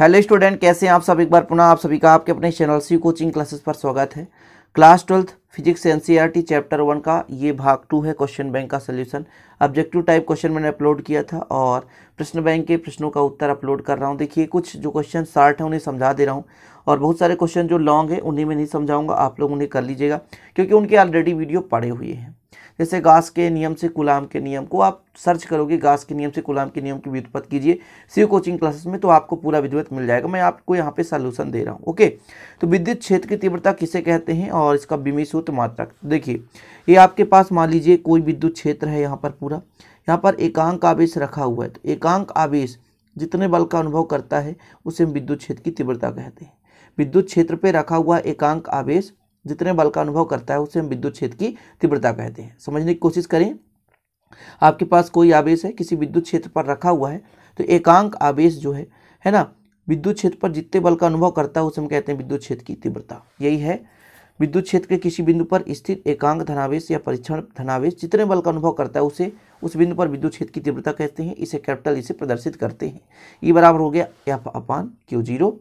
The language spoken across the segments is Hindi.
हेलो स्टूडेंट कैसे हैं आप सब एक बार पुनः आप सभी का आपके अपने चैनल सी कोचिंग क्लासेस पर स्वागत है class twelfth physics NCERT chapter one का ये भाग टू है क्वेश्चन बैंक का सोल्यूशन ऑब्जेक्टिव टाइप क्वेश्चन मैंने अपलोड किया था और प्रश्न बैंक के प्रश्नों का उत्तर अपलोड कर रहा हूँ देखिए कुछ जो क्वेश्चन शार्ट हैं उन्हें समझा दे रहा हूँ और बहुत सारे क्वेश्चन जो लॉन्ग है उन्हें मैं नहीं समझाऊंगा आप लोग उन्हें कर लीजिएगा क्योंकि उनके ऑलरेडी वीडियो पड़े हुए हैं जैसे गास के नियम से गुलाम के नियम को आप सर्च करोगे गास के नियम से गुलाम के नियम की व्युत्पत कीजिए सी कोचिंग क्लासेस में तो आपको पूरा विधिवत मिल जाएगा मैं आपको यहाँ पे सोल्यूशन दे रहा हूँ ओके तो विद्युत क्षेत्र की तीव्रता किसे कहते हैं और इसका बीमी सूत्र मात्रक देखिए ये आपके पास मान लीजिए कोई विद्युत क्षेत्र है यहाँ पर पूरा यहाँ पर एकांक आवेश रखा हुआ है तो एकांक आवेश जितने बल का अनुभव करता है उसे हम विद्युत क्षेत्र की तीव्रता कहते हैं विद्युत क्षेत्र पर रखा हुआ एकांक आवेश जितने बल का अनुभव करता है उसे हम विद्युत क्षेत्र की तीव्रता कहते हैं समझने की कोशिश करें आपके पास कोई आवेश है किसी विद्युत क्षेत्र पर रखा हुआ है तो एकांक आवेश जो है है ना विद्युत क्षेत्र पर जितने बल का अनुभव करता है उसे हम कहते हैं विद्युत क्षेत्र की तीव्रता यही है विद्युत क्षेत्र के किसी बिंदु पर स्थित एकांक धनावेश या परीक्षण धनावेश जितने बल का अनुभव करता है उसे उस बिंदु पर विद्युत क्षेत्र की तीव्रता कहते हैं इसे कैपिटल इसे प्रदर्शित करते हैं ये e बराबर हो गया एफ अपान क्यू जीरो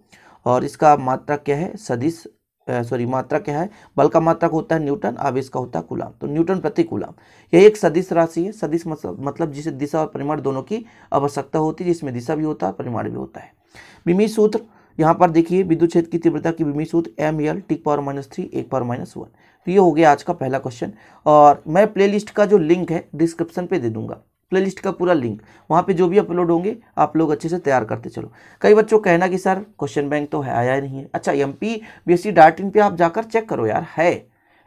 और इसका मात्रा क्या है सदिश सॉरी मात्रा क्या है बल का मात्रक होता है न्यूटन आवेश का होता है कुलाम तो न्यूटन प्रति कुलाम यह एक सदिश राशि है सदिश मतलब, मतलब जिसे दिशा और परिमाण दोनों की आवश्यकता होती है जिसमें दिशा भी होता है परिमाण भी होता है विमी सूत्र यहाँ पर देखिए विद्युत क्षेत्र की तीव्रता की बीमी सूत्र एम एल टिक पावर माइनस थ्री एक पावर माइनस वन तो ये हो गया आज का पहला क्वेश्चन और मैं प्लेलिस्ट का जो लिंक है डिस्क्रिप्शन पे दे दूंगा प्लेलिस्ट का पूरा लिंक वहाँ पे जो भी अपलोड होंगे आप लोग अच्छे से तैयार करते चलो कई बच्चों कहना कि सर क्वेश्चन बैंक तो है आया ही नहीं है अच्छा M P B S C dot in पर आप जाकर चेक करो यार है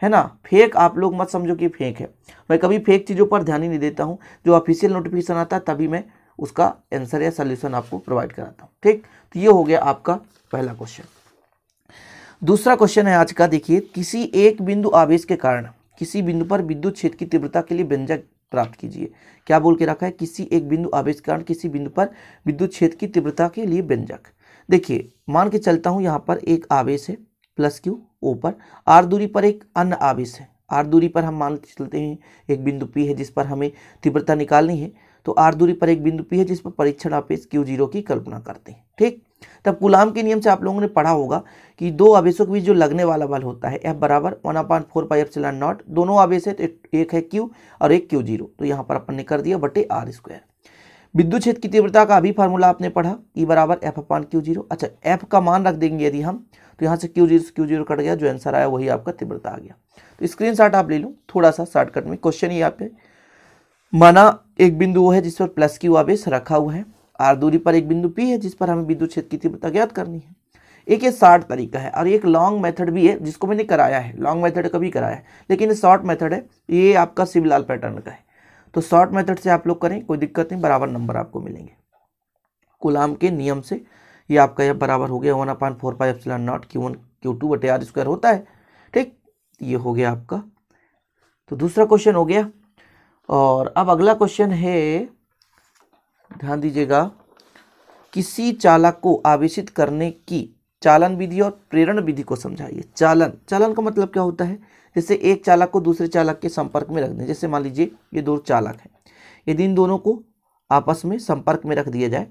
है ना फेक आप लोग मत समझो कि फेक है मैं कभी फेक चीज़ों पर ध्यान ही नहीं देता हूँ जो ऑफिशियल नोटिफिकेशन आता है तभी मैं उसका आंसर या सोल्यूशन आपको प्रोवाइड कराता हूँ ठीक तो ये हो गया आपका पहला क्वेश्चन दूसरा क्वेश्चन है आज का देखिए किसी एक बिंदु आवेश के कारण किसी बिंदु पर विद्युत क्षेत्र की तीव्रता के लिए व्यंजक प्राप्त कीजिए क्या बोल के रखा है किसी एक बिंदु आवेश कारण किसी बिंदु पर विद्युत क्षेत्र की तीव्रता के लिए व्यंजक देखिए मान के चलता हूँ यहाँ पर एक आवेश है प्लस क्यू ऊपर आर दूरी पर एक अन्य आवेश है आर दूरी पर हम मान चलते हैं एक बिंदु पी है जिस पर हमें तीव्रता निकालनी है तो आर दूरी पर एक बिंदु पी है जिस पर परीक्षण आवेश क्यू जीरो की कल्पना करते हैं ठीक तब गुलाम के नियम से आप लोगों ने पढ़ा होगा कि दो आवेशों के बीच जो लगने वाला बल होता है एफ बराबर one upon four pi F nought दोनों आवेश है तो एक है क्यू और एक क्यू जीरो तो यहाँ पर अपन ने कर दिया बटे आर स्क्वायर विद्युत क्षेत्र की तीव्रता का अभी फार्मूला आपने पढ़ा ई e बराबर एफ अपान क्यू जीरो अच्छा एफ का मान रख देंगे यदि हम तो यहाँ से Q zero Q zero cut गया जो आंसर आया वही आपका तीव्रता आ गया तो स्क्रीन शॉट आप ले लो थोड़ा सा शॉर्टकट में क्वेश्चन ही आपके माना एक बिंदु वो है जिस पर प्लस क्यू आवेश रखा हुआ है आर दूरी पर एक बिंदु पी है जिस पर हमें विद्युत क्षेत्र की तीव्रता ज्ञात करनी है एक ये शॉर्ट तरीका है और एक लॉन्ग मेथड भी है जिसको मैंने कराया है लॉन्ग मेथड कभी कराया है लेकिन शॉर्ट मेथड है ये आपका सिविलाल पैटर्न का है तो शॉर्ट मेथड से आप लोग करें कोई दिक्कत नहीं बराबर नंबर आपको मिलेंगे कुलाम के नियम से ये आपका यह बराबर हो गया one upon four pi epsilon nought Q one Q two बटे आर स्क्वायर होता है ठीक ये हो गया आपका तो दूसरा क्वेश्चन हो गया और अब अगला क्वेश्चन है ध्यान दीजिएगा किसी चालक को आवेशित करने की चालन विधि और प्रेरण विधि को समझाइए चालन चालन का मतलब क्या होता है जिससे एक चालक को दूसरे चालक के संपर्क में रख दें जैसे मान लीजिए ये दो चालक हैं यदि इन दोनों को आपस में संपर्क में रख दिया जाए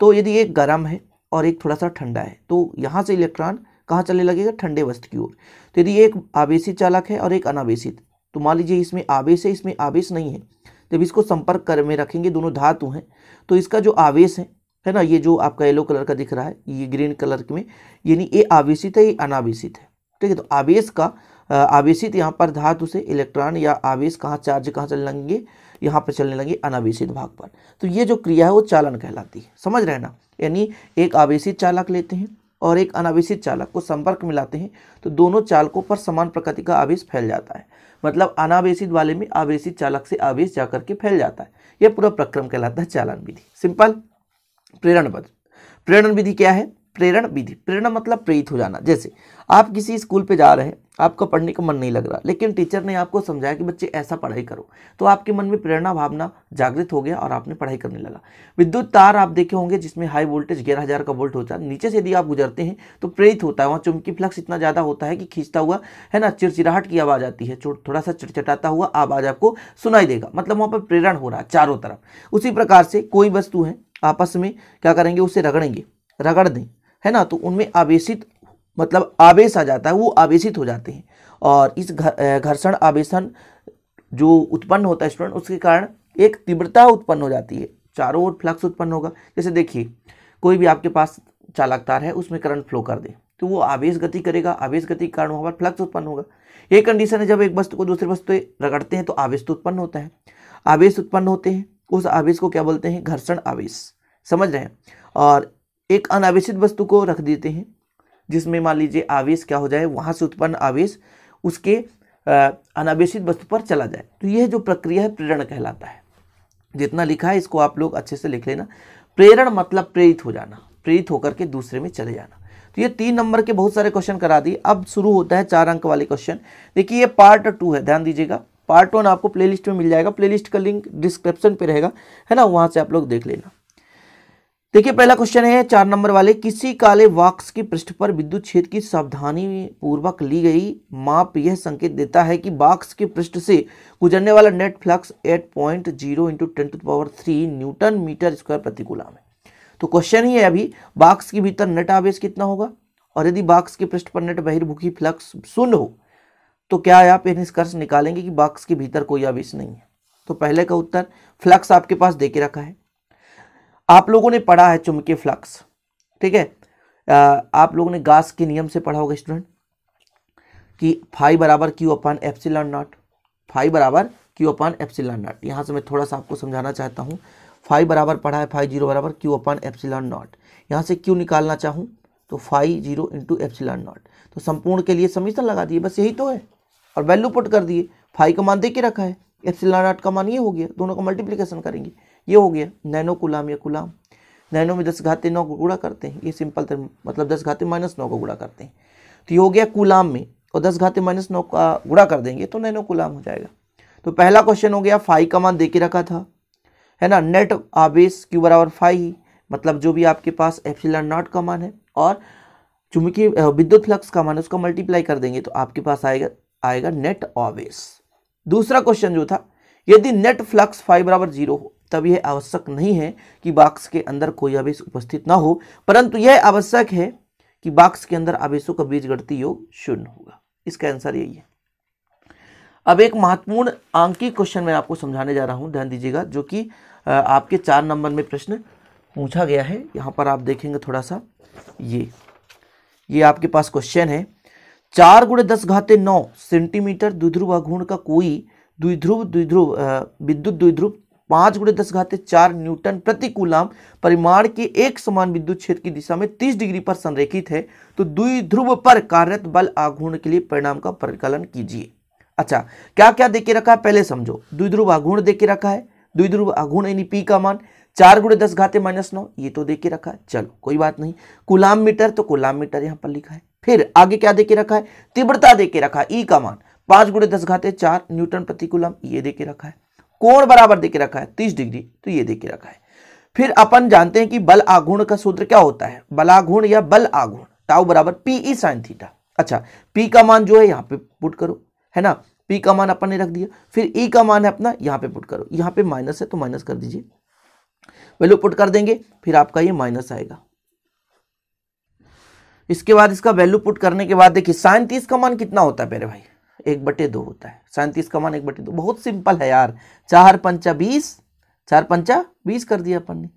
तो यदि एक गर्म है और एक थोड़ा सा ठंडा है तो यहाँ से इलेक्ट्रॉन कहाँ चले लगेगा ठंडे वस्तु की ओर तो यदि एक आवेशित चालक है और एक अनावेशित तो मान लीजिए इसमें आवेश है इसमें आवेश नहीं है जब इसको संपर्क कर में रखेंगे दोनों धातु हैं तो इसका जो आवेश है है ना ये जो आपका येलो कलर का दिख रहा है ये ग्रीन कलर में यानी ये आवेशित है ये अनावेशित है ठीक है तो आवेश का आवेशित यहाँ पर धातु से इलेक्ट्रॉन या आवेश कहाँ चार्ज कहाँ चलने लगेंगे यहाँ पर चलने लगे अनावेशित भाग पर तो ये जो क्रिया है वो चालन कहलाती है समझ रहे ना यानी एक आवेशित चालक लेते हैं और एक अनावेशित चालक को संपर्क मिलाते हैं तो दोनों चालकों पर समान प्रकृति का आवेश फैल जाता है मतलब अनावेशित वाले में आवेशित चालक से आवेश जाकर के फैल जाता है यह पूरा प्रक्रम कहलाता है चालन विधि सिंपल प्रेरण पद प्रेरण विधि क्या है प्रेरण विधि प्रेरणा मतलब प्रेरित हो जाना जैसे आप किसी स्कूल पे जा रहे हैं आपका पढ़ने का मन नहीं लग रहा लेकिन टीचर ने आपको समझाया कि बच्चे ऐसा पढ़ाई करो तो आपके मन में प्रेरणा भावना जागृत हो गया और आपने पढ़ाई करने लगा विद्युत तार आप देखे होंगे जिसमें हाई वोल्टेज ग्यारह हज़ार का वोल्ट होता है नीचे से यदि आप गुजरते हैं तो प्रेरित होता है वहाँ चुमकी फ्लक्स इतना ज़्यादा होता है कि खींचता हुआ है ना चिड़चिड़ाहट की आवाज़ आती है थोड़ा सा चिड़चिटाता हुआ आवाज़ आपको सुनाई देगा मतलब वहाँ पर प्रेरण हो रहा है चारों तरफ उसी प्रकार से कोई वस्तु है आपस में क्या करेंगे उसे रगड़ेंगे रगड़ दें है ना तो उनमें आवेशित मतलब आवेश आ जाता है वो आवेशित हो जाते हैं और इस घर्षण आवेशन जो उत्पन्न होता है स्टूडेंट उसके कारण एक तीव्रता उत्पन्न हो जाती है चारों ओर फ्लक्स उत्पन्न होगा जैसे देखिए कोई भी आपके पास चालक तार है उसमें करंट फ्लो कर दे तो वो आवेश गति करेगा आवेश गति के कारण वहाँ पर फ्लक्स उत्पन्न होगा ये कंडीशन है जब एक वस्तु को दूसरे वस्तु रगड़ते हैं तो आवेश तो उत्पन्न होता है आवेश उत्पन्न होते हैं उस आवेश को क्या बोलते हैं घर्षण आवेश समझ रहे हैं और एक अनावेशित वस्तु को रख देते हैं जिसमें मान लीजिए आवेश क्या हो जाए वहाँ से उत्पन्न आवेश उसके अनावेशित वस्तु पर चला जाए तो यह जो प्रक्रिया है प्रेरण कहलाता है जितना लिखा है इसको आप लोग अच्छे से लिख लेना प्रेरण मतलब प्रेरित हो जाना प्रेरित होकर के दूसरे में चले जाना तो ये तीन नंबर के बहुत सारे क्वेश्चन करा दिए अब शुरू होता है चार अंक वाले क्वेश्चन देखिए ये पार्ट टू है ध्यान दीजिएगा पार्ट वन आपको प्लेलिस्ट में मिल जाएगा प्लेलिस्ट का लिंक डिस्क्रिप्शन पे रहेगा है ना वहाँ से आप लोग देख लेना देखिए पहला क्वेश्चन है चार नंबर वाले किसी काले वाक्स की पृष्ठ पर विद्युत क्षेत्र की सावधानी पूर्वक ली गई माप यह संकेत देता है कि वाक्स के पृष्ठ से गुजरने वाला net flux 8.0 point zero into ten to power three newton metre square प्रति गुलाम है तो क्वेश्चन ही है अभी वाक्स के भीतर नेट आवेश कितना होगा और यदि वाक्स के पृष्ठ पर नेट बहिर्मुखी फ्लक्स शून्य हो तो क्या आप यह निष्कर्ष निकालेंगे कि वाक्स के भीतर कोई आवेश नहीं है तो पहले का उत्तर फ्लक्स आपके पास दे के रखा है आप लोगों ने पढ़ा है चुंबकीय फ्लक्स ठीक है आप लोगों ने गास के नियम से पढ़ा होगा स्टूडेंट कि फाइव बराबर Q upon epsilon nought phi बराबर क्यू अपन एप्सिलॉन नॉट यहाँ से मैं थोड़ा सा आपको समझाना चाहता हूँ फाइव बराबर पढ़ा है फाइव जीरो बराबर क्यू अपन एप्सिलॉन नॉट यहाँ से क्यू निकालना चाहूँ तो phi zero into epsilon nought तो संपूर्ण के लिए समीशन लगा दिए बस यही तो है और वैल्यू पुट कर दिए फाइव का मान दे के रखा है एप्सिलॉन नॉट का मान ये हो गया दोनों का मल्टीप्लीकेशन करेंगे ये हो गया नैनो कुलाम या कुलाम नैनो में दस घाते नौ को गुड़ा करते हैं ये सिंपल तरह मतलब दस घाते माइनस नौ को गुड़ा करते हैं तो ये हो गया कुलाम में और दस घाते माइनस नौ का गुड़ा कर देंगे तो नैनो कुलाम हो जाएगा तो पहला क्वेश्चन हो गया फाइव का मान दे के रखा था है ना नेट आवेश क्यू बराबर फाइव मतलब जो भी आपके पास एप्सिलॉन नॉट का मान है और चुंबकीय विद्युत फ्लक्स का मान है उसका मल्टीप्लाई कर देंगे तो आपके पास आएगा आएगा नेट आवेश दूसरा क्वेश्चन जो था यदि नेट फ्लक्स फाइव बराबर जीरो हो तब यह आवश्यक नहीं है कि बाक्स के अंदर कोई आवेश उपस्थित ना हो परंतु यह आवश्यक है कि बाक्स के अंदर आवेशों का बीज गणती योग शून्य होगा इसका आंसर यही है अब एक महत्वपूर्ण आंकी क्वेश्चन मैं आपको समझाने जा रहा हूं ध्यान दीजिएगा जो कि आपके चार नंबर में प्रश्न पूछा गया है यहाँ पर आप देखेंगे थोड़ा सा ये ये आपके पास क्वेश्चन है चार गुड़े दस घाते नौ सेंटीमीटर द्विध्रुव अघूर्ण का कोई द्विध्रुव द्विध्रुव विद्युत द्विध्रुव पांच गुड़े दस घाते चार न्यूटन प्रति परिमाण के एक समान विद्युत क्षेत्र की दिशा में तीस डिग्री पर संरेखित है तो ध्रुव पर कार्यरत बल आघूर्ण के लिए परिणाम का परिकलन कीजिए अच्छा क्या क्या देके रखा है पहले समझो ध्रुव आघूर्ण देके रखा है ध्रुव आघूर्ण यानी पी का मान चार गुड़े दस घाते माइनस नौ ये तो देके रखा है चलो कोई बात नहीं कुलाम मीटर तो कुलाम मीटर यहाँ पर लिखा है फिर आगे क्या देके रखा है तीव्रता देके रखा है ई e का मान पांच गुड़े दस घाते चार न्यूटन प्रति कुलाम ये देके रखा है कोण बराबर देखे रखा है तीस डिग्री तो ये देखे रखा है फिर अपन जानते हैं कि बल आघूर्ण का सूत्र क्या होता है बलाघूर्ण या बल आघूर्ण टाउ बराबर पीई साइन थीटा अच्छा पी का मान जो है यहाँ पे पुट करो है ना पी का मान अपन ने रख दिया फिर ई e का मान है अपना यहाँ पे पुट करो यहाँ पे माइनस है तो माइनस कर दीजिए वैल्यू पुट कर देंगे फिर आपका ये माइनस आएगा इसके बाद इसका वैल्यू पुट करने के बाद देखिए साइन तीस का मान कितना होता है मेरे भाई एक बटे दो होता है सैंतीस का मान एक बटे दो बहुत सिंपल है यार चार पंचा बीस चार पंचा बीस कर दिया अपन ने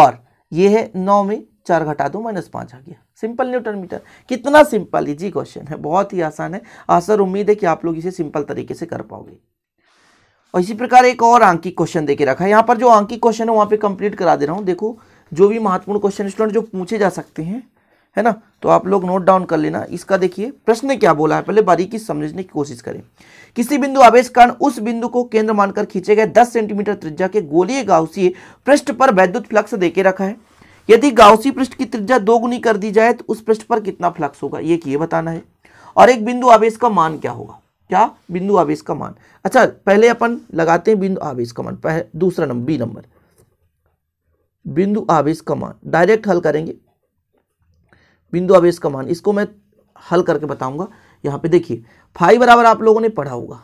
और ये है नौ में चार घटा दो माइनस पाँच आ गया सिंपल न्यूटन मीटर कितना सिंपल इजी क्वेश्चन है बहुत ही आसान है आसर उम्मीद है कि आप लोग इसे सिंपल तरीके से कर पाओगे और इसी प्रकार एक और आंकी क्वेश्चन देके रखा है यहाँ पर जो आंकी क्वेश्चन है वहाँ पे कंप्लीट करा दे रहा हूँ देखो जो भी महत्वपूर्ण क्वेश्चन स्टूडेंट जो पूछे जा सकते हैं है ना तो आप लोग नोट डाउन कर लेना इसका देखिए प्रश्न क्या बोला है पहले बारीकी समझने की कोशिश करें किसी बिंदु आवेश कारण उस बिंदु को केंद्र मानकर खींचे गए 10 सेंटीमीटर त्रिज्या के गोलीय गाउसी पृष्ठ पर वैद्युत फ्लक्स देके रखा है यदि गाउसी पृष्ठ की त्रिज्या दोगुनी कर दी जाए तो उस पृष्ठ पर कितना फ्लक्स होगा ये किए बताना है और एक बिंदु आवेश का मान क्या होगा क्या बिंदु आवेश का मान अच्छा पहले अपन लगाते हैं बिंदु आवेश का मान दूसरा नंबर बी नंबर बिंदु आवेश का मान डायरेक्ट हल करेंगे बिंदु आवेश का मान इसको मैं हल करके बताऊंगा यहाँ पे देखिए फाइव बराबर आप लोगों ने पढ़ा होगा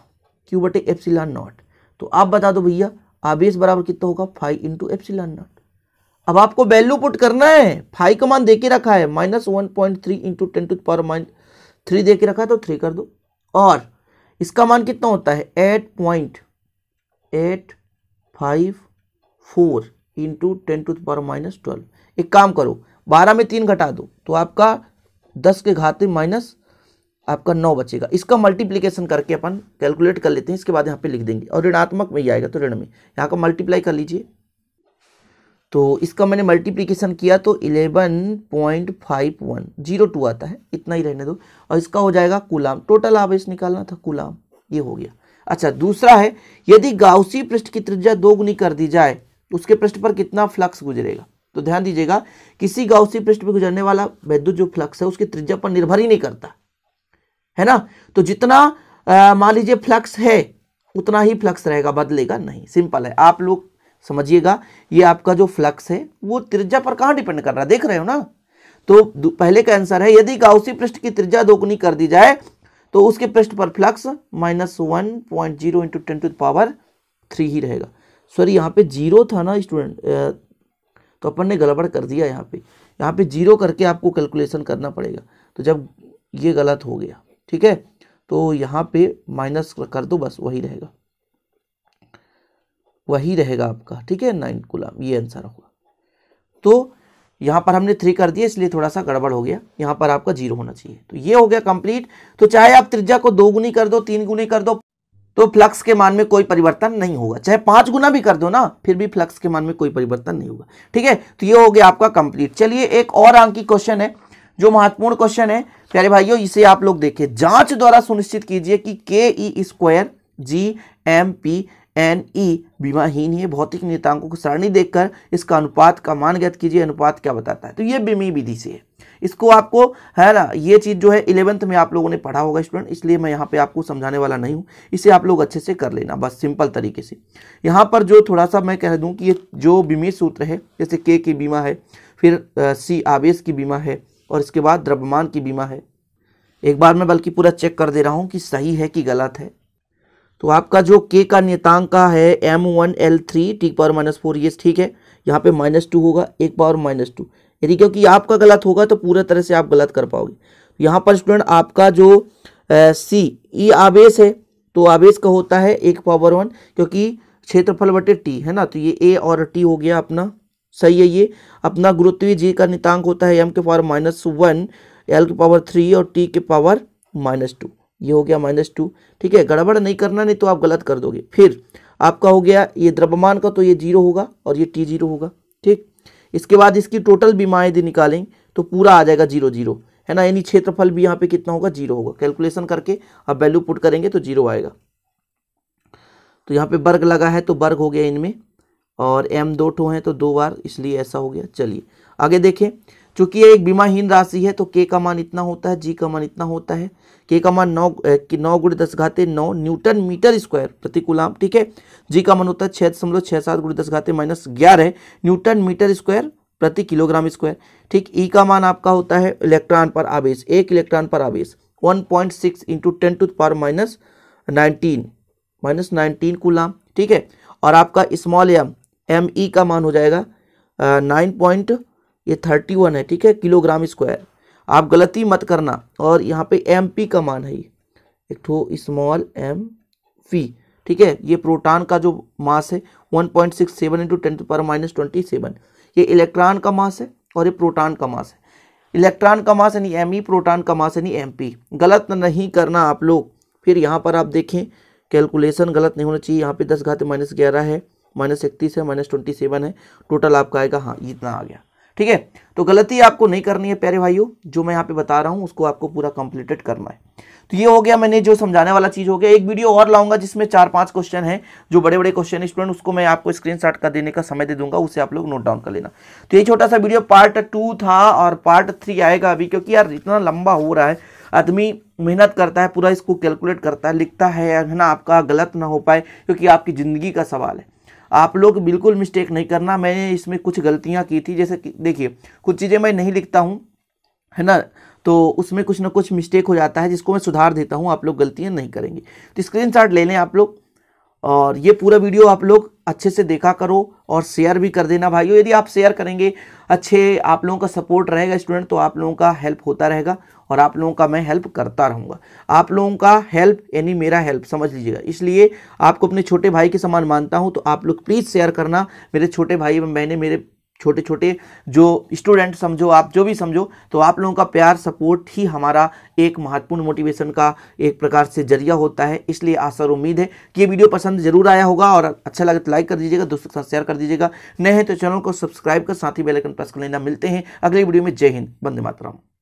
क्यू बटे एप्सिलॉन नॉट तो आप बता दो भैया आवेश बराबर कितना होगा फाइव इंटू एप्सिलॉन नॉट अब आपको वैल्यू पुट करना है फाइव का मान दे के रखा है minus one point three into ten to power minus three दे के रखा है तो थ्री कर दो और इसका मान कितना होता है eight point eight five four into ten to power minus twelve एक काम करो बारह में तीन घटा दो तो आपका दस के घाते माइनस आपका नौ बचेगा इसका मल्टीप्लीकेशन करके अपन कैलकुलेट कर लेते हैं इसके बाद यहाँ पे लिख देंगे और ऋणात्मक में ही आएगा तो ऋण में यहाँ का मल्टीप्लाई कर लीजिए तो इसका मैंने मल्टीप्लीकेशन किया तो eleven point five one zero two आता है इतना ही रहने दो और इसका हो जाएगा कुलाम टोटल आवेश निकालना था कुलाम ये हो गया अच्छा दूसरा है यदि गाउसी पृष्ठ की त्रिज्या दोगुनी कर दी जाए उसके पृष्ठ पर कितना फ्लक्स गुजरेगा तो ध्यान दीजिएगा किसी गाउसी पृष्ठ पर गुजरने वाला वैद्युत जो फ्लक्स है उसकी त्रिज्या पर निर्भर ही नहीं करता है ना तो जितना मान लीजिए फ्लक्स है उतना ही फ्लक्स रहेगा बदलेगा नहीं सिंपल है आप लोग समझिएगा ये आपका जो फ्लक्स है वो त्रिज्या पर कहाँ डिपेंड कर रहा है देख रहे हो ना तो पहले का आंसर है यदि गाउसी पृष्ठ की त्रिज्या दोगुनी कर दी जाए तो उसके पृष्ठ पर flux minus one point zero into ten to power three ही रहेगा सॉरी यहाँ पे जीरो था ना स्टूडेंट तो अपन ने गड़बड़ कर दिया यहाँ पे यहाँ पे जीरो करके आपको कैलकुलेशन करना पड़ेगा तो जब ये गलत हो गया ठीक है तो यहाँ पे माइनस कर दो बस वही रहेगा वही रहेगा आपका ठीक है नाइन गुलाम ये आंसर होगा तो यहाँ पर हमने थ्री कर दिया इसलिए थोड़ा सा गड़बड़ हो गया यहाँ पर आपका जीरो होना चाहिए तो ये हो गया कंप्लीट तो चाहे आप त्रिज्या को दो गुनी कर दो तीन गुनी कर दो तो फ्लक्स के मान में कोई परिवर्तन नहीं होगा चाहे पांच गुना भी कर दो ना फिर भी फ्लक्स के मान में कोई परिवर्तन नहीं होगा ठीक है तो ये हो गया आपका कंप्लीट चलिए एक और आंकी क्वेश्चन है जो महत्वपूर्ण क्वेश्चन है प्यारे भाइयों इसे आप लोग देखें जांच द्वारा सुनिश्चित कीजिए कि K E square G M P N E बीमाहीन है भौतिक नेतांकों को सरणी देखकर इसका अनुपात का मान ज्ञात कीजिए अनुपात क्या बताता है तो ये बीमी विधि से है इसको आपको है ना ये चीज़ जो है इलेवंथ में आप लोगों ने पढ़ा होगा स्टूडेंट इसलिए मैं यहाँ पे आपको समझाने वाला नहीं हूँ इसे आप लोग अच्छे से कर लेना बस सिंपल तरीके से यहाँ पर जो थोड़ा सा मैं कह दूँ कि ये जो बीमे सूत्र है जैसे के की बीमा है फिर सी आवेश की बीमा है और इसके बाद द्रव्यमान की बीमा है एक बार मैं बल्कि पूरा चेक कर दे रहा हूँ कि सही है कि गलत है तो आपका जो के का नियतांक का है M one L three T power minus four ये ठीक है यहाँ पे माइनस टू होगा एक पावर माइनस टू यदि क्योंकि आपका गलत होगा तो पूरा तरह से आप गलत कर पाओगे तो यहाँ पर स्टूडेंट आपका जो सी ई e आवेश है तो आवेश का होता है एक पावर वन क्योंकि क्षेत्रफल बटे टी है ना तो ये ए और टी हो गया अपना सही है ये अपना गुरुत्वीय जी का नितांक होता है एम के पावर माइनस वन एल के पावर थ्री और टी के पावर माइनस टू ये हो गया माइनस टू ठीक है गड़बड़ नहीं करना नहीं तो आप गलत कर दोगे फिर आपका हो गया ये द्रव्यमान का तो ये जीरो होगा और ये टी जीरो होगा ठीक इसके बाद इसकी टोटल बीमा यदि निकालें तो पूरा आ जाएगा जीरो जीरो है ना यानी क्षेत्रफल भी यहाँ पे कितना होगा जीरो होगा कैलकुलेशन करके अब वैल्यू पुट करेंगे तो जीरो आएगा तो यहाँ पे वर्ग लगा है तो वर्ग हो गया इनमें और एम दो ठो हैं तो दो बार इसलिए ऐसा हो गया चलिए आगे देखें चूंकि ये एक बीमाहीन राशि है तो के का मान इतना होता है जी का मान इतना होता है के का मान नौ कि नौ गुड़े दस घाते नौ न्यूटन मीटर स्क्वायर प्रति गुलाम ठीक है जी का मान होता है छः दशमलव छः सात गुड़े दस घाते माइनस ग्यारह न्यूटन मीटर स्क्वायर प्रति किलोग्राम स्क्वायर ठीक ई e का मान आपका होता है इलेक्ट्रॉन पर आवेश एक इलेक्ट्रॉन पर आवेश one point six into ten to power minus nineteen minus nineteen coulomb ठीक है और आपका स्मॉल एम एम ई का मान हो जाएगा नाइन पॉइंट ये थर्टी वन है ठीक है किलोग्राम स्क्वायर आप गलती मत करना और यहाँ पे एम पी का मान है एक ठो स्मॉल एम पी ठीक है ये प्रोटॉन का जो मास है one point six seven into ten पर माइनस ट्वेंटी सेवन ये इलेक्ट्रॉन का मास है और ये प्रोटॉन का मास है इलेक्ट्रॉन का मास यानी एम ई e, प्रोटॉन का मास यानी एम पी गलत नहीं करना आप लोग फिर यहाँ पर आप देखें कैलकुलेशन गलत नहीं होना चाहिए यहाँ पे दस घाते माइनस ग्यारह है माइनस इकतीस है माइनस ट्वेंटी सेवन है टोटल आपका आएगा हाँ इतना आ गया ठीक है तो गलती आपको नहीं करनी है प्यारे भाइयों जो मैं यहाँ पे बता रहा हूँ उसको आपको पूरा कंप्लीटेड करना है तो ये हो गया मैंने जो समझाने वाला चीज़ हो गया एक वीडियो और लाऊंगा जिसमें चार पांच क्वेश्चन है जो बड़े बड़े क्वेश्चन स्टूडेंट उसको मैं आपको स्क्रीन शॉट का देने का समय दे दूंगा उसे आप लोग नोट डाउन कर लेना तो ये छोटा सा वीडियो पार्ट टू था और पार्ट थ्री आएगा अभी क्योंकि यार इतना लंबा हो रहा है आदमी मेहनत करता है पूरा इसको कैलकुलेट करता है लिखता है है ना आपका गलत ना हो पाए क्योंकि आपकी ज़िंदगी का सवाल है आप लोग बिल्कुल मिस्टेक नहीं करना मैंने इसमें कुछ गलतियाँ की थी जैसे देखिए कुछ चीज़ें मैं नहीं लिखता हूँ है ना तो उसमें कुछ ना कुछ मिस्टेक हो जाता है जिसको मैं सुधार देता हूँ आप लोग गलतियाँ नहीं करेंगे तो स्क्रीन शॉट ले लें आप लोग और ये पूरा वीडियो आप लोग अच्छे से देखा करो और शेयर भी कर देना भाइयों यदि आप शेयर करेंगे अच्छे आप लोगों का सपोर्ट रहेगा स्टूडेंट तो आप लोगों का हेल्प होता रहेगा और आप लोगों का मैं हेल्प करता रहूँगा आप लोगों का हेल्प यानी मेरा हेल्प समझ लीजिएगा इसलिए आपको अपने छोटे भाई के समान मानता हूँ तो आप लोग प्लीज़ शेयर करना मेरे छोटे भाई एवं बहने मेरे छोटे छोटे जो स्टूडेंट समझो आप जो भी समझो तो आप लोगों का प्यार सपोर्ट ही हमारा एक महत्वपूर्ण मोटिवेशन का एक प्रकार से जरिया होता है इसलिए आशा और उम्मीद है कि ये वीडियो पसंद जरूर आया होगा और अच्छा लगे तो लाइक कर दीजिएगा दोस्तों के साथ शेयर कर दीजिएगा नए हैं तो चैनल को सब्सक्राइब कर साथ ही बेलाइकन प्रेस कर लेना मिलते हैं अगले वीडियो में जय हिंद बंदे मातराम